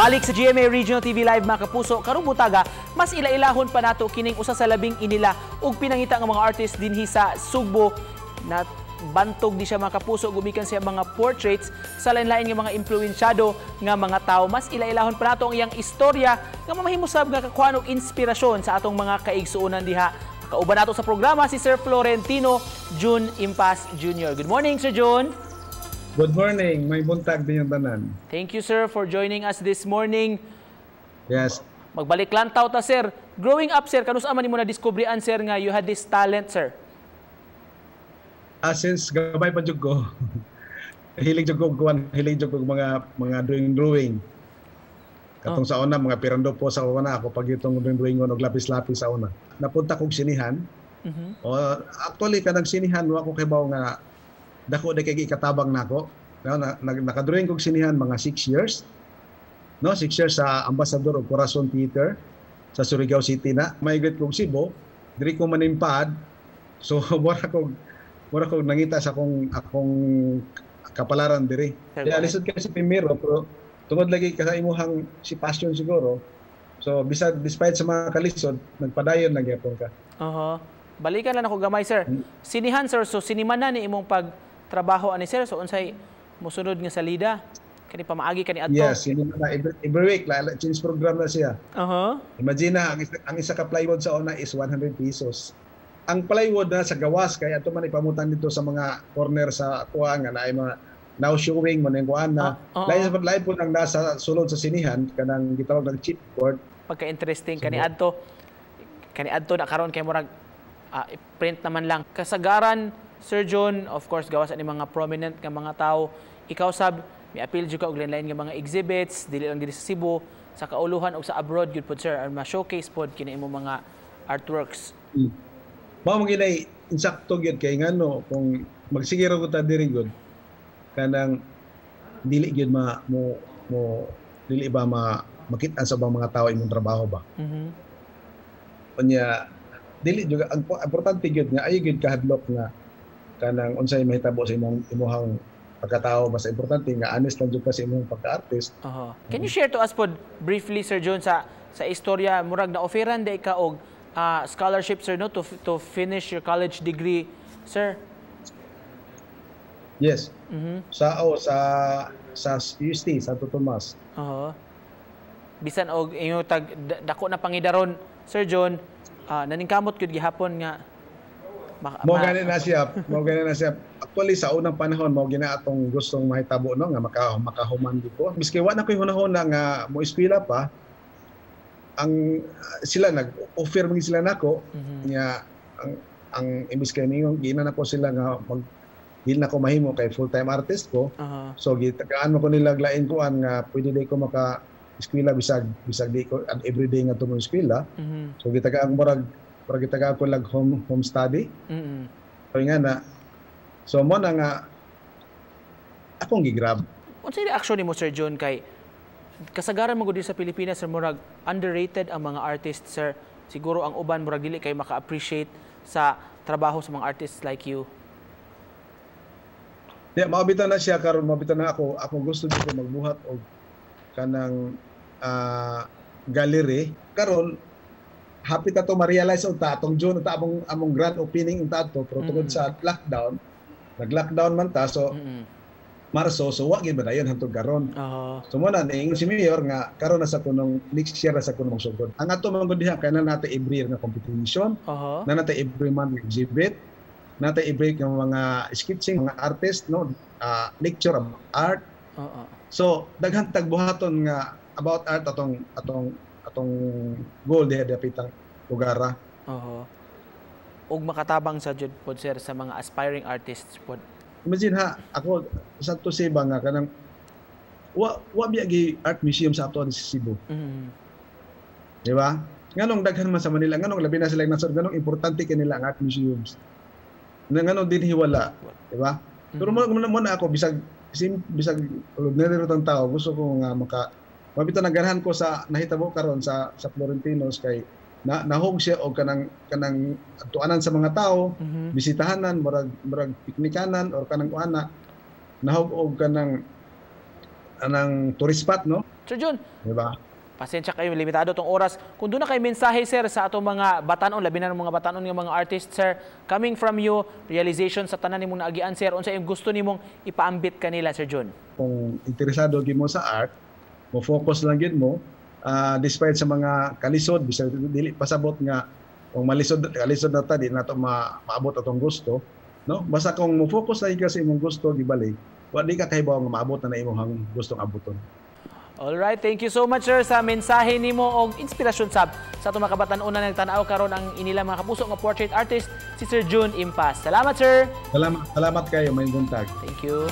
Balik sa GMA Regional TV Live mga kapuso, karong butaga, mas ilailahon pa nato kining usa sa labing inila ug pinangita nga mga artist dinhi sa Sugbo na bantog di siya mga kapuso gumikan siya mga portraits sa lain-lain nga mga impluwensyado nga mga tao mas ilailahon pa nato ang iyang istorya nga mamahimusab nga kakuan og inspirasyon sa atong mga kaigsuonan diha kauban nato sa programa si Sir Florentino June Impas Jr. Good morning Sir June. Good morning. May buntag din yung tanan. Thank you, sir, for joining us this morning. Yes. Magbalik lang ta, sir. Growing up, sir, kanus aman mo na discoveryan, sir, nga you had this talent, sir? Ah, since gabay pa jud ko. hilig jud ko kuan, hilig jud ko mga mga drawing drawing. Katong oh. sa una mga pirando po sa una ako pag itong drawing og lapis-lapis sa una. Napunta kog sinihan. Mm -hmm. o, actually kanag sinihan wa ko kay nga dako na kay ikatabang nako. No, na, na, nakadrawing kog sinihan mga 6 years. No, 6 years sa Ambassador of Corazon Peter sa Surigao City na. may Migrate kong Cebu, diri ko manimpad. So wala kog wala kog nangita sa akong akong kapalaran diri. Kaya lisod kasi primero pero tungod lagi ka sa imuhang si passion siguro. So bisad despite sa mga kalisod, nagpadayon lang gyapon ka. Oho. Uh-huh. Balikan lang ako gamay sir. Hmm. Sinihan sir, so sinimanan ni imong pag trabaho ani sir so unsay mosunod nga salida kani pamaagi kani adto yes yun na every, week la like, change program na siya uh-huh. imagine na ang, ang isa ka plywood sa una is 100 pesos ang plywood na sa gawas kay ato man ipamutan dito sa mga corner sa kuha nga na ay mga now showing man kuan na uh, uh, live live po nang nasa sulod sa sinihan kanang gitawag ng chipboard pagka interesting so, kani adto kani adto na karon kay murag uh, ah, print naman lang kasagaran Sir John, of course, gawas ani mga prominent nga mga tao. Ikaw sab, may appeal jud ka og lain-lain nga mga exhibits dili lang diri sa Cebu, sa kauluhan ug sa abroad gyud pod sir aron ma-showcase pod kini imong mga artworks. Mm. Mao man ginay insakto gyud kay ngano kung magsigiro ko ta diri gud kanang dili gyud ma mo mo dili ba ma makita sa bang mga tao imong trabaho ba. Mhm. Mm Kunya dili juga ang importante gyud nga ayo gyud kahadlok nga kanang unsay mahitabo sa imong imong pagkatao mas importante nga honest lang jud ka sa imong pagka-artist. Uh-huh. Can you share to us pod briefly Sir John sa sa istorya murag na offeran day ka og uh, scholarship sir no to to finish your college degree sir? Yes. Mm-hmm. Sa oh, sa sa UST Santo Tomas. Uh-huh. Bisan og inyo tag dako na pangidaron Sir John, uh, naningkamot gyud gihapon nga mo gani na siya, mo gani na siya. Actually sa unang panahon mo gina atong gustong mahitabo no nga maka makahuman di ko. Miski wa na koy hunahon nga mo eskwela pa ang sila nag-offer man sila nako mm-hmm. nga ang ang imbis kay ningong gina na ko sila nga mag dil na ko mahimo kay full-time artist ko. Uh-huh. So gitagaan mo ko nila lain ko an nga pwede day ko maka eskwela bisag bisag di ko every day nga tumo eskwela. Mm-hmm. So gitagaan murag para kita ka ako lag home, home study. Mm-hmm. So nga na, so mo na nga, akong gigrab. Kung ano sa'yo action ni mo, Sir John, kay kasagaran mo sa Pilipinas, Sir Murag, underrated ang mga artist, Sir. Siguro ang uban, Murag, dili kay maka-appreciate sa trabaho sa mga artists like you. Yeah, mabita na siya karon mabita na ako. Ako gusto dito magbuhat og kanang uh, gallery. Karon hapit ta to ma-realize unta oh, atong June unta among among grand opening unta to pero tungod mm. sa lockdown nag-lockdown man ta so mm. Marso so wa gyud ba dayon hantod karon uh-huh. so mo na ning si mayor nga karon na sa kunong next year na sa kunong sugod ang ato mga diha kay na nato every year nga competition uh-huh. na nato every month nga exhibit nato every yung mga sketching mga artist no uh, lecture of art uh-huh. so daghan tagbuhaton nga about art atong atong atong goal diha dapitang lugar. Oo. Ug makatabang sa jud pod sir sa mga aspiring artists pod. Imagine ha, ako sa to say nga kanang wa wa biya gi art museum sa ato sa Cebu. Mm. Di ba? Nganong daghan man sa Manila, nganong labi na sila nasod, nganong importante kay ang art museums. Na nganong din hiwala, di ba? Pero mm-hmm. mo na ako bisag sim bisag ordinary tao gusto ko nga maka Mabita nagarhan ko sa nahitabo karon sa sa Florentinos kay na nahog siya og kanang kanang tuanan sa mga tao, mm-hmm. bisitahanan, murag murag piknikanan or kanang uana. Nahog og kanang anang tourist spot, no? Sir Jun. Di ba? Pasensya kayo, limitado tong oras. Kung doon na kay mensahe, sir, sa atong mga batanon, labi na ng mga batanon ng mga artist, sir, coming from you, realization sa tanan nimong naagian, sir, unsa yung gusto nimong ipaambit kanila, Sir John? Kung interesado gyud mo sa art, mo focus lang gid mo uh, despite sa mga kalisod bisag dili pasabot nga kung malisod kalisod na ta di nato ma, maabot atong gusto no basta kung mo focus lang kasi sa imong gusto gibalik wa di ka kahibaw nga maabot na, na imong gustong abuton All right, thank you so much sir sa mensahe nimo og inspirasyon sab sa atong makabatan una nang tan karon ang inila mga kapuso nga portrait artist si Sir June Impas. Salamat sir. Salamat, salamat kayo may buntag. Thank you.